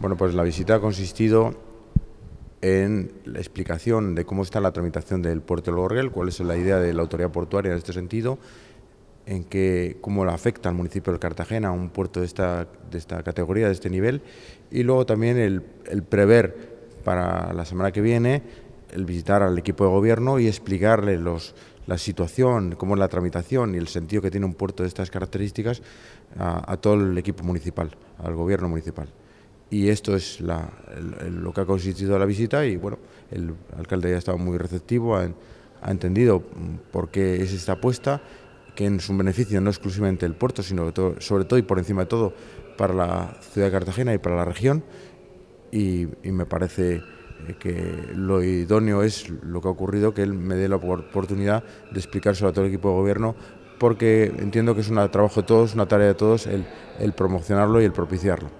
Bueno, pues la visita ha consistido en la explicación de cómo está la tramitación del puerto de cuál es la idea de la autoridad portuaria en este sentido, en que, cómo la afecta al municipio de Cartagena un puerto de esta, de esta categoría, de este nivel, y luego también el, prever para la semana que viene el visitar al equipo de gobierno y explicarle los, la situación, cómo es la tramitación y el sentido que tiene un puerto de estas características a todo el equipo municipal, al gobierno municipal y esto es lo que ha consistido la visita y bueno, el alcalde ya ha estado muy receptivo, ha, entendido mm, por qué es esta apuesta, que es un beneficio no exclusivamente del puerto, sino sobre todo y por encima de todo para la ciudad de Cartagena y para la región y, me parece eh, que lo idóneo es lo que ha ocurrido, que él me dé la oportunidad de explicárselo a todo el equipo de gobierno, porque entiendo que es un trabajo de todos, una tarea de todos el promocionarlo y el propiciarlo.